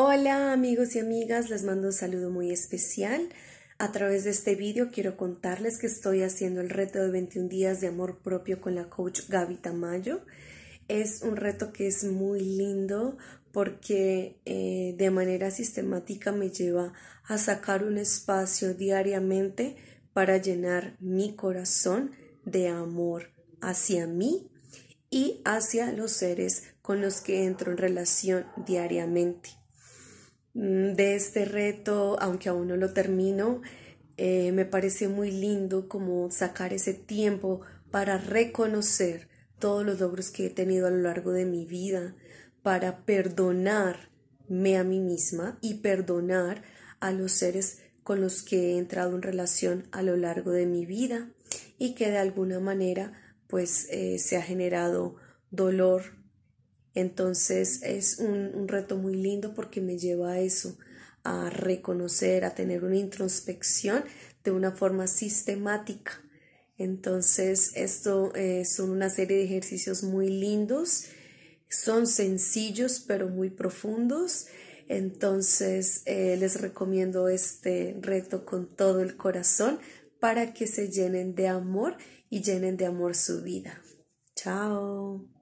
Hola amigos y amigas, les mando un saludo muy especial. A través de este vídeo quiero contarles que estoy haciendo el reto de 21 días de amor propio con la coach Gaby Tamayo. Es un reto que es muy lindo porque eh, de manera sistemática me lleva a sacar un espacio diariamente para llenar mi corazón de amor hacia mí y hacia los seres con los que entro en relación diariamente. Mm, de este reto, aunque aún no lo termino, eh, me parece muy lindo como sacar ese tiempo para reconocer todos los logros que he tenido a lo largo de mi vida, para perdonarme a mí misma y perdonar a los seres con los que he entrado en relación a lo largo de mi vida y que de alguna manera pues eh, se ha generado dolor entonces es un, reto muy lindo porque me lleva a eso, a reconocer, a tener una introspección de una forma sistemática. Entonces, esto eh, son una serie de ejercicios muy lindos, son sencillos pero muy profundos. Entonces, eh, les recomiendo este reto con todo el corazón para que se llenen de amor y llenen de amor su vida. Chao.